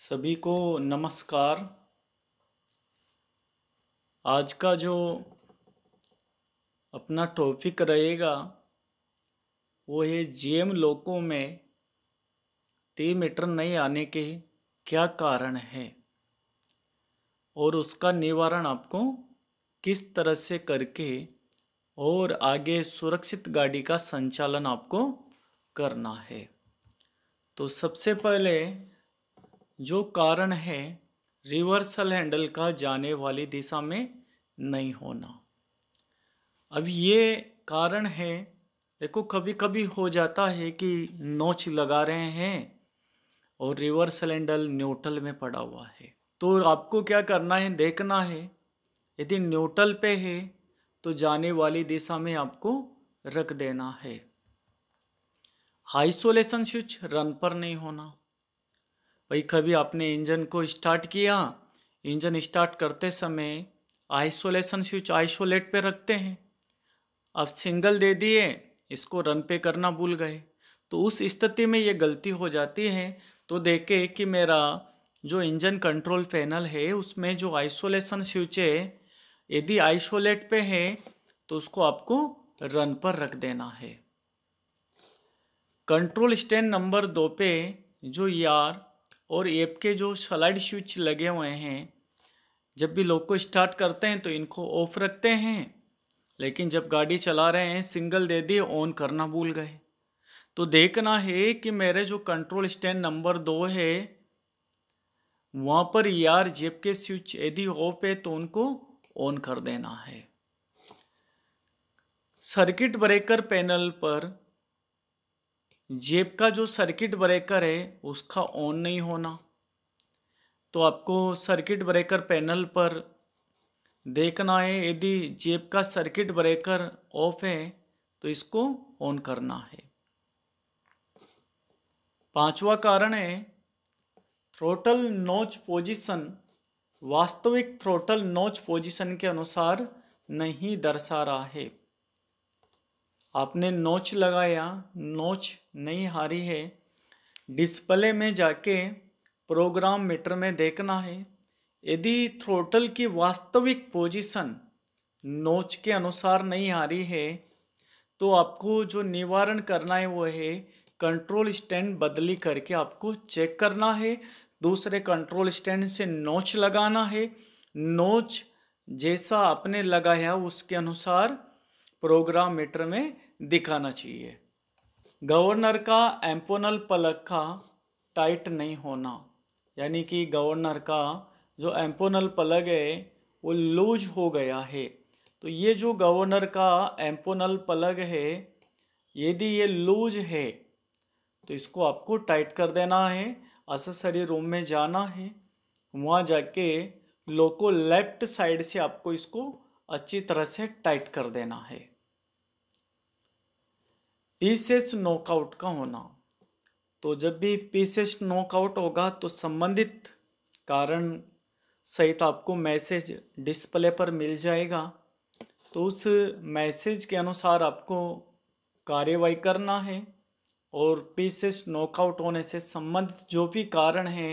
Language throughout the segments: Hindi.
सभी को नमस्कार आज का जो अपना टॉपिक रहेगा वो है जेम लोगों में टी मीटर नहीं आने के क्या कारण है और उसका निवारण आपको किस तरह से करके और आगे सुरक्षित गाड़ी का संचालन आपको करना है तो सबसे पहले जो कारण है रिवर्सल हैंडल का जाने वाली दिशा में नहीं होना अब ये कारण है देखो कभी कभी हो जाता है कि नोच लगा रहे हैं और रिवर्स सिलेंडर न्यूट्रल में पड़ा हुआ है तो आपको क्या करना है देखना है यदि न्यूट्रल पे है तो जाने वाली दिशा में आपको रख देना है आइसोलेशन स्विच रन पर नहीं होना भाई कभी आपने इंजन को स्टार्ट किया इंजन स्टार्ट करते समय आइसोलेशन स्विच आइसोलेट पे रखते हैं आप सिंगल दे दिए इसको रन पे करना भूल गए तो उस स्थिति में ये गलती हो जाती है तो देखे कि मेरा जो इंजन कंट्रोल पैनल है उसमें जो आइसोलेशन स्विच है यदि आइसोलेट पे है तो उसको आपको रन पर रख देना है कंट्रोल स्टैंड नंबर दो पे जो यार e और ऐप के जो स्लाइड स्विच लगे हुए हैं जब भी लोग को स्टार्ट करते हैं तो इनको ऑफ रखते हैं लेकिन जब गाड़ी चला रहे हैं सिंगल दे दिए ऑन करना भूल गए तो देखना है कि मेरे जो कंट्रोल स्टैंड नंबर दो है वहाँ पर यार जेब के स्विच यदि ऑफ है तो उनको ऑन कर देना है सर्किट ब्रेकर पैनल पर जेब का जो सर्किट ब्रेकर है उसका ऑन नहीं होना तो आपको सर्किट ब्रेकर पैनल पर देखना है यदि जेब का सर्किट ब्रेकर ऑफ है तो इसको ऑन करना है पांचवा कारण है थ्रोटल नोच पोजीशन वास्तविक थ्रोटल नोच पोजीशन के अनुसार नहीं दर्शा रहा है आपने नोच लगाया नोच नहीं हारी है डिस्प्ले में जाके प्रोग्राम मीटर में देखना है यदि थ्रोटल की वास्तविक पोजीशन नोच के अनुसार नहीं हारी है तो आपको जो निवारण करना है वो है कंट्रोल स्टैंड बदली करके आपको चेक करना है दूसरे कंट्रोल स्टैंड से नोच लगाना है नोच जैसा आपने लगाया उसके अनुसार प्रोग्राम मीटर में दिखाना चाहिए गवर्नर का एम्पोनल पलक का टाइट नहीं होना यानी कि गवर्नर का जो एम्पोनल पलक है वो लूज हो गया है तो ये जो गवर्नर का एम्पोनल पलक है यदि ये लूज है तो इसको आपको टाइट कर देना है अससरी रूम में जाना है वहाँ जाके लोको लेफ्ट साइड से आपको इसको अच्छी तरह से टाइट कर देना है पीसेस नॉकआउट का होना तो जब भी पीसेस नॉकआउट होगा तो संबंधित कारण सहित आपको मैसेज डिस्प्ले पर मिल जाएगा तो उस मैसेज के अनुसार आपको कार्रवाई करना है और पीसेस नॉकआउट होने से संबंधित जो भी कारण हैं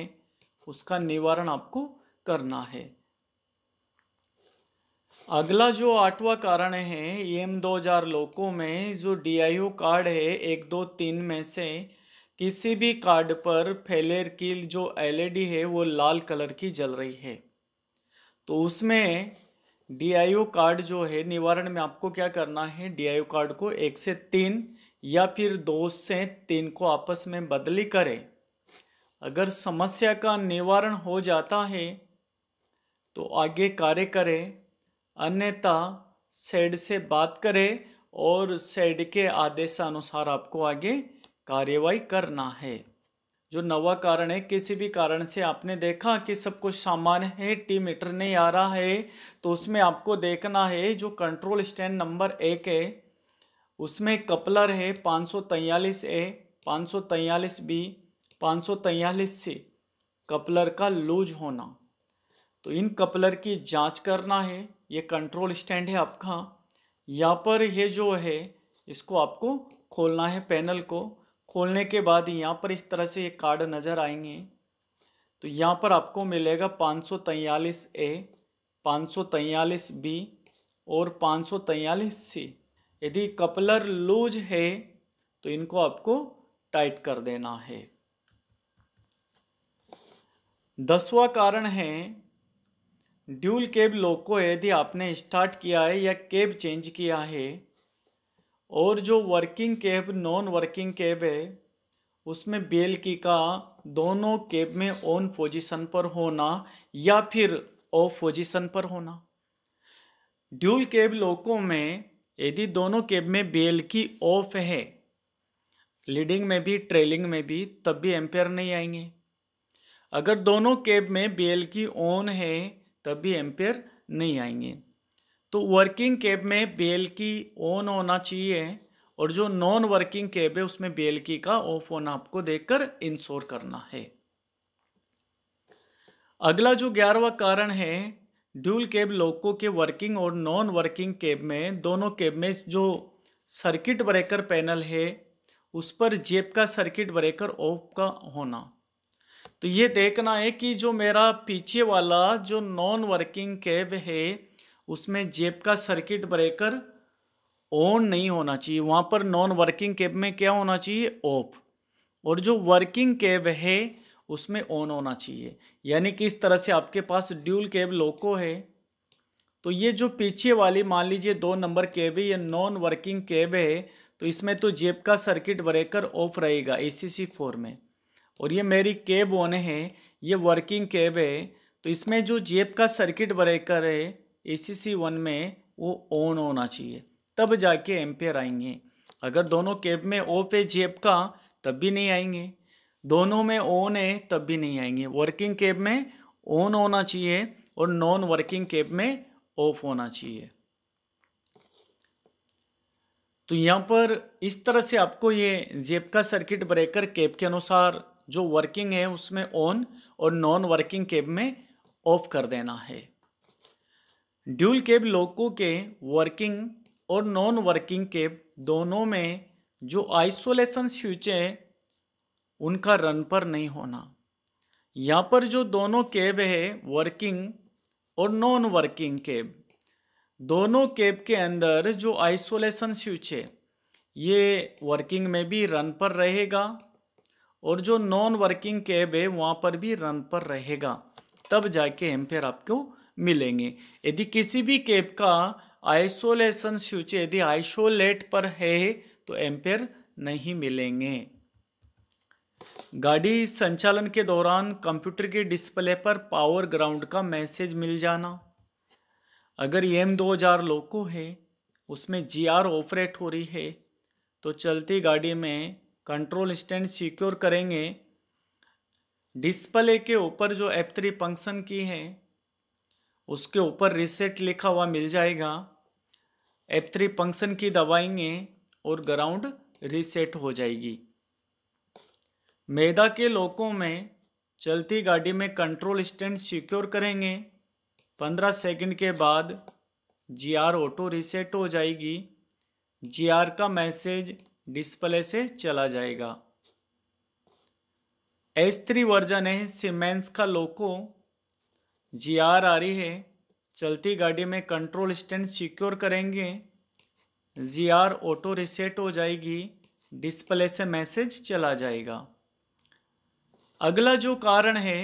उसका निवारण आपको करना है अगला जो आठवां कारण है एम e 2000 लोगों में जो यू कार्ड है एक दो तीन में से किसी भी कार्ड पर फेलेर की जो एलईडी e है वो लाल कलर की जल रही है तो उसमें यू कार्ड जो है निवारण में आपको क्या करना है यू कार्ड को एक से तीन या फिर दो से तीन को आपस में बदली करें अगर समस्या का निवारण हो जाता है तो आगे कार्य करें अन्यथा सेड से बात करें और सेड के आदेशानुसार आपको आगे कार्यवाही करना है जो नवा कारण है किसी भी कारण से आपने देखा कि सब कुछ सामान्य है टी मीटर नहीं आ रहा है तो उसमें आपको देखना है जो कंट्रोल स्टैंड नंबर एक है उसमें कपलर है पाँच सौ तैंतालीस ए पाँच सौ तैंतालीस बी पाँच सौ तैंतालीस सी कपलर का लूज होना तो इन कपलर की जांच करना है ये कंट्रोल स्टैंड है आपका यहाँ पर ये जो है इसको आपको खोलना है पैनल को खोलने के बाद यहाँ पर इस तरह से ये कार्ड नज़र आएंगे तो यहाँ पर आपको मिलेगा पाँच सौ तैयलीस ए पाँच सौ तैंतालीस बी और पाँच सौ तैंतालीस सी यदि कपलर लूज है तो इनको आपको टाइट कर देना है दसवा कारण है ड्यूल केब लॉक को यदि आपने स्टार्ट किया है या केब चेंज किया है और जो working cab non working cab है उसमें बेल की का दोनों केब में ऑन पोजीशन पर होना या फिर ऑफ पोजीशन पर होना ड्यूल केब लोकों में यदि दोनों केब में बेल की ऑफ है लीडिंग में भी ट्रेलिंग में भी तब भी एम्पेयर नहीं आएंगे अगर दोनों केब में बेल की ऑन है तब भी एम्पेयर नहीं आएंगे तो वर्किंग कैब में बी की ऑन होना चाहिए और जो नॉन वर्किंग कैब है उसमें बी की का ऑफ होना आपको देखकर इंश्योर करना है अगला जो ग्यारहवा कारण है ड्यूल कैब लोको के वर्किंग और नॉन वर्किंग कैब में दोनों कैब में जो सर्किट ब्रेकर पैनल है उस पर जेब का सर्किट ब्रेकर ऑफ का होना तो ये देखना है कि जो मेरा पीछे वाला जो नॉन वर्किंग कैब है उसमें जेब का सर्किट ब्रेकर ऑन नहीं होना चाहिए वहाँ पर नॉन वर्किंग कैब में क्या होना चाहिए ऑफ और जो वर्किंग कैब है उसमें ऑन होना चाहिए यानी कि इस तरह से आपके पास ड्यूल कैब लोको है तो ये जो पीछे वाली मान लीजिए दो नंबर कैब है या नॉन वर्किंग कैब है तो इसमें तो जेब का सर्किट ब्रेकर ऑफ रहेगा ए सी सी फोर में और ये मेरी केब ओने है ये वर्किंग केब है तो इसमें जो जेब का सर्किट ब्रेकर है ए सी सी वन में वो ऑन होना चाहिए तब जाके एम्पेयर आएंगे अगर दोनों केब में ऑफ है जेब का तब भी नहीं आएंगे दोनों में ऑन है तब भी नहीं आएंगे वर्किंग केब में ऑन होना चाहिए और नॉन वर्किंग केब में ऑफ होना चाहिए तो यहाँ पर इस तरह से आपको ये जेब का सर्किट ब्रेकर केब के अनुसार जो वर्किंग है उसमें ऑन और नॉन वर्किंग केब में ऑफ कर देना है ड्यूल केब लोको के वर्किंग और नॉन वर्किंग केब दोनों में जो आइसोलेशन स्विच है उनका रन पर नहीं होना यहाँ पर जो दोनों केब है वर्किंग और नॉन वर्किंग केब दोनों केब के अंदर जो आइसोलेशन स्विच है ये वर्किंग में भी रन पर रहेगा और जो नॉन वर्किंग कैब है वहाँ पर भी रन पर रहेगा तब जाके एम्पेयर आपको मिलेंगे यदि किसी भी कैब का आइसोलेशन स्विच यदि आइसोलेट पर है तो एम्पेयर नहीं मिलेंगे गाड़ी संचालन के दौरान कंप्यूटर के डिस्प्ले पर पावर ग्राउंड का मैसेज मिल जाना अगर एम दो हजार लोको है उसमें जी आर ऑपरेट हो रही है तो चलती गाड़ी में कंट्रोल स्टैंड सिक्योर करेंगे डिस्प्ले के ऊपर जो एप थ्री फंक्शन की है उसके ऊपर रिसेट लिखा हुआ मिल जाएगा एप थ्री फंक्शन की दबाएंगे और ग्राउंड रिसेट हो जाएगी मैदा के लोकों में चलती गाड़ी में कंट्रोल स्टैंड सिक्योर करेंगे पंद्रह सेकंड के बाद जी आर ऑटो रिसेट हो जाएगी जी आर का मैसेज डिस्प्ले से चला जाएगा एस थ्री वर्जन है सीमेंस का लोको जी आर आ रही है चलती गाड़ी में कंट्रोल स्टैंड सिक्योर करेंगे जी आर ऑटो रिसेट हो जाएगी डिस्प्ले से मैसेज चला जाएगा अगला जो कारण है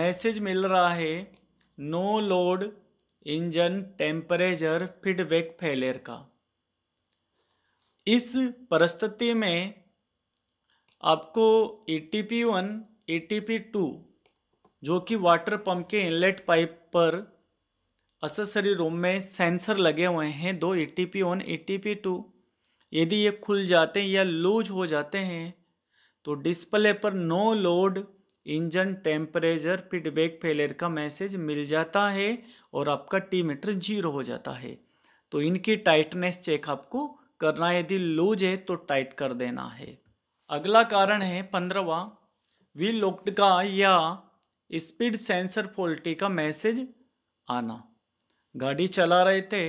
मैसेज मिल रहा है no load engine temperature feedback failure का इस परिस्थिति में आपको A T P one A T P two जो कि वाटर पंप के इनलेट पाइप पर असेसरी रूम में सेंसर लगे हुए हैं दो A T P one A T P two यदि ये खुल जाते हैं या लूज हो जाते हैं तो डिस्प्ले पर no load engine temperature feedback failure का मैसेज मिल जाता है और आपका टी मीटर जीरो हो जाता है तो इनकी टाइटनेस चेक आपको करना यदि लूज है तो टाइट कर देना है अगला कारण है पंद्रवा वी लोक्ड का या स्पीड सेंसर फॉल्टी का मैसेज आना गाड़ी चला रहे थे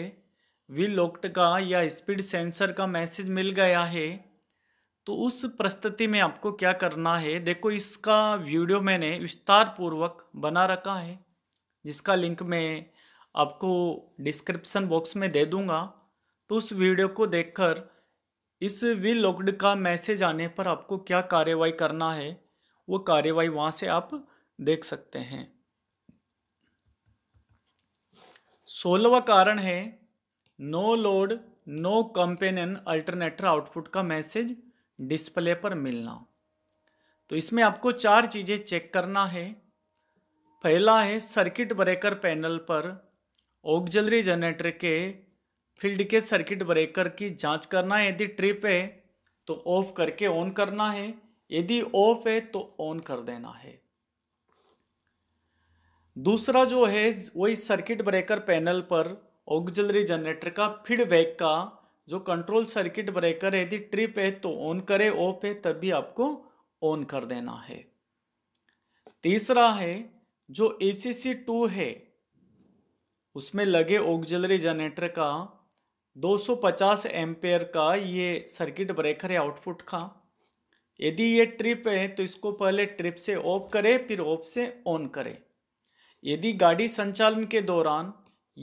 वी लोक्ट का या स्पीड सेंसर का मैसेज मिल गया है तो उस परिस्थिति में आपको क्या करना है देखो इसका वीडियो मैंने विस्तार पूर्वक बना रखा है जिसका लिंक मैं आपको डिस्क्रिप्शन बॉक्स में दे दूंगा तो उस वीडियो को देखकर इस वी लॉक्ड का मैसेज आने पर आपको क्या कार्रवाई करना है वो कार्रवाई वहाँ से आप देख सकते हैं सोलहवा कारण है no load no companion alternator output का मैसेज डिस्प्ले पर मिलना तो इसमें आपको चार चीज़ें चेक करना है पहला है सर्किट ब्रेकर पैनल पर ऑक्जलरी जनरेटर के फील्ड के सर्किट ब्रेकर की जांच करना है यदि ट्रिप है तो ऑफ करके ऑन करना है यदि ऑफ है तो ऑन कर देना है दूसरा जो है वही सर्किट ब्रेकर पैनल पर ऑक्जिलरी जनरेटर का फीडबैक का जो कंट्रोल सर्किट ब्रेकर यदि ट्रिप है तो ऑन करे ऑफ है तभी आपको ऑन कर देना है तीसरा है जो ए सी सी टू है उसमें लगे ऑक्जिलरी जनरेटर का 250 एम्पेयर का ये सर्किट ब्रेकर है आउटपुट का यदि ये ट्रिप है तो इसको पहले ट्रिप से ऑफ करें फिर ऑफ से ऑन करें यदि गाड़ी संचालन के दौरान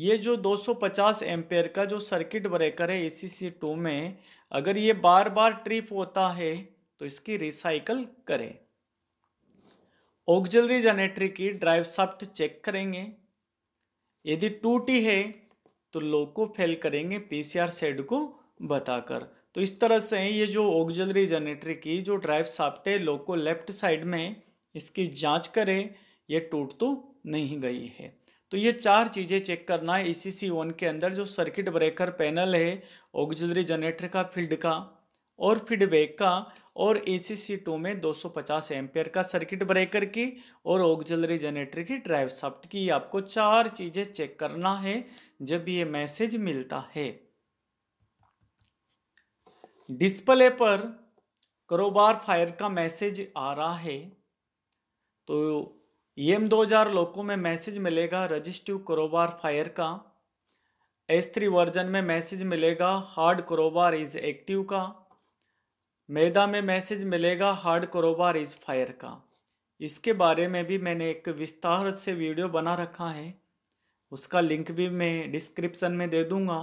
ये जो 250 एम्पेयर का जो सर्किट ब्रेकर है ए सी टू में अगर ये बार बार ट्रिप होता है तो इसकी रिसाइकल करें ऑक्जलरी जनरेटरी की ड्राइव साफ्ट चेक करेंगे यदि टूटी है तो लोको फेल करेंगे पीसीआर सेड को बताकर तो इस तरह से ये जो ऑक्जलरी जनरेटर की जो ड्राइव साफ्ट है लोको लेफ्ट साइड में इसकी जांच करें ये टूट तो नहीं गई है तो ये चार चीज़ें चेक करना है ई सी वन के अंदर जो सर्किट ब्रेकर पैनल है ऑक्जलरी जनरेटर का फील्ड का और फीडबैक का और ए सी टू में 250 एम्पेयर का सर्किट ब्रेकर की और ऑक्जिलरी जनरेटर की ड्राइव साफ्ट की आपको चार चीज़ें चेक करना है जब ये मैसेज मिलता है डिस्प्ले पर करोबार फायर का मैसेज आ रहा है तो ई एम दो हजार लोगों में मैसेज मिलेगा रजिस्टिव करोबार फायर का एस थ्री वर्जन में मैसेज मिलेगा हार्ड करोबार इज एक्टिव का मैदा में मैसेज मिलेगा हार्ड करोबार इज फायर का इसके बारे में भी मैंने एक विस्तार से वीडियो बना रखा है उसका लिंक भी मैं डिस्क्रिप्शन में दे दूँगा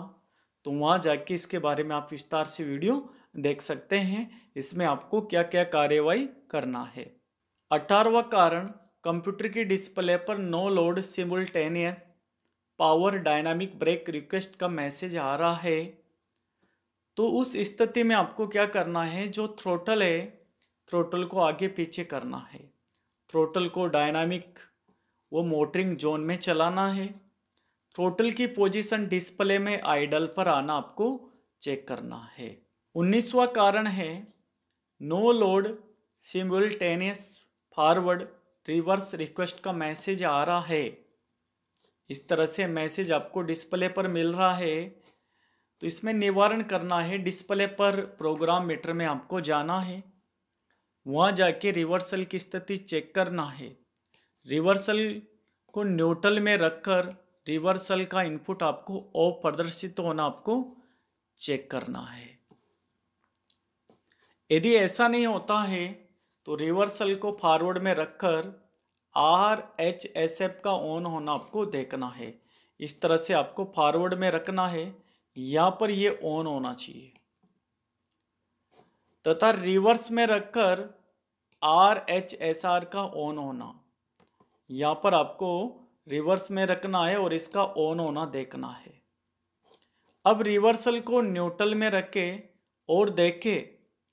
तो वहाँ जाके इसके बारे में आप विस्तार से वीडियो देख सकते हैं इसमें आपको क्या क्या कार्रवाई करना है अठारवा कारण कंप्यूटर की डिस्प्ले पर no load simultaneous power dynamic brake request का मैसेज आ रहा है तो उस स्थिति में आपको क्या करना है जो थ्रोटल है थ्रोटल को आगे पीछे करना है थ्रोटल को डायनामिक वो मोटरिंग जोन में चलाना है थ्रोटल की पोजीशन डिस्प्ले में आइडल पर आना आपको चेक करना है उन्नीसवा कारण है नो लोड टेनिस फारवर्ड रिवर्स रिक्वेस्ट का मैसेज आ रहा है इस तरह से मैसेज आपको डिस्प्ले पर मिल रहा है तो इसमें निवारण करना है डिस्प्ले पर प्रोग्राम मीटर में आपको जाना है वहाँ जाके रिवर्सल की स्थिति चेक करना है रिवर्सल को न्यूट्रल में रखकर रिवर्सल का इनपुट आपको ऑफ प्रदर्शित होना आपको चेक करना है यदि ऐसा नहीं होता है तो रिवर्सल को फॉरवर्ड में रखकर आर एच एस एफ का ऑन होना आपको देखना है इस तरह से आपको फॉरवर्ड में रखना है यहां पर ये ऑन होना चाहिए तथा रिवर्स में रखकर आर एच एस आर का ऑन होना यहाँ पर आपको रिवर्स में रखना है और इसका ऑन होना देखना है अब रिवर्सल को न्यूट्रल में रखे और देखे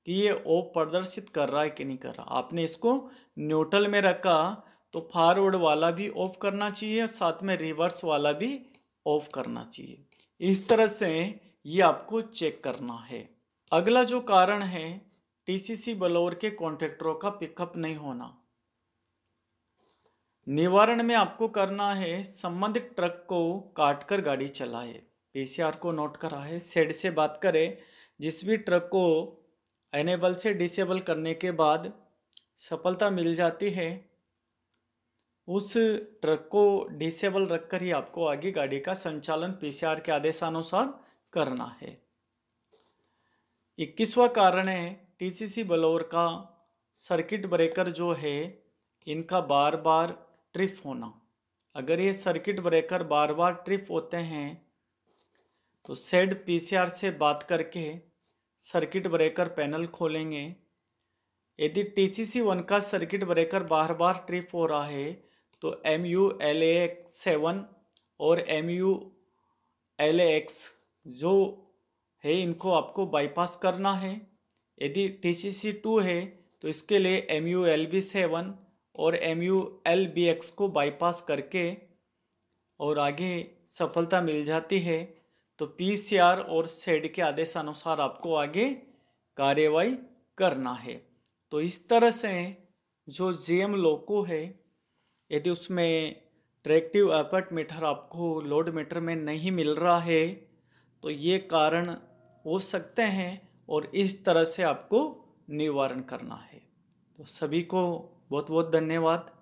कि ये ओ प्रदर्शित कर रहा है कि नहीं कर रहा आपने इसको न्यूट्रल में रखा तो फॉरवर्ड वाला भी ऑफ करना चाहिए साथ में रिवर्स वाला भी ऑफ करना चाहिए इस तरह से ये आपको चेक करना है अगला जो कारण है टीसीसी बलौर के कॉन्ट्रेक्टरों का पिकअप नहीं होना निवारण में आपको करना है संबंधित ट्रक को काट कर गाड़ी चलाए पीसीआर को नोट करा है सेड से बात करें जिस भी ट्रक को एनेबल से डिसेबल करने के बाद सफलता मिल जाती है उस ट्रक को डिसेबल रखकर ही आपको आगे गाड़ी का संचालन पीसीआर के आदेशानुसार करना है इक्कीसवा कारण है टीसीसी बलौर का सर्किट ब्रेकर जो है इनका बार बार ट्रिप होना अगर ये सर्किट ब्रेकर बार बार ट्रिप होते हैं तो सेड पीसीआर से बात करके सर्किट ब्रेकर पैनल खोलेंगे यदि टीसीसी वन का सर्किट ब्रेकर बार बार ट्रिप हो रहा है तो M U L A X seven और एम यू एल एक्स जो है इनको आपको बाईपास करना है यदि टी सी सी टू है तो इसके लिए M U L B seven और M U L B X को बाईपास करके और आगे सफलता मिल जाती है तो पी सी आर और सेड के आदेश अनुसार आपको आगे कार्रवाई करना है तो इस तरह से जो जे एम लोको है यदि उसमें ट्रैक्टिव एपर्ट मीटर आपको लोड मीटर में नहीं मिल रहा है तो ये कारण हो सकते हैं और इस तरह से आपको निवारण करना है तो सभी को बहुत बहुत धन्यवाद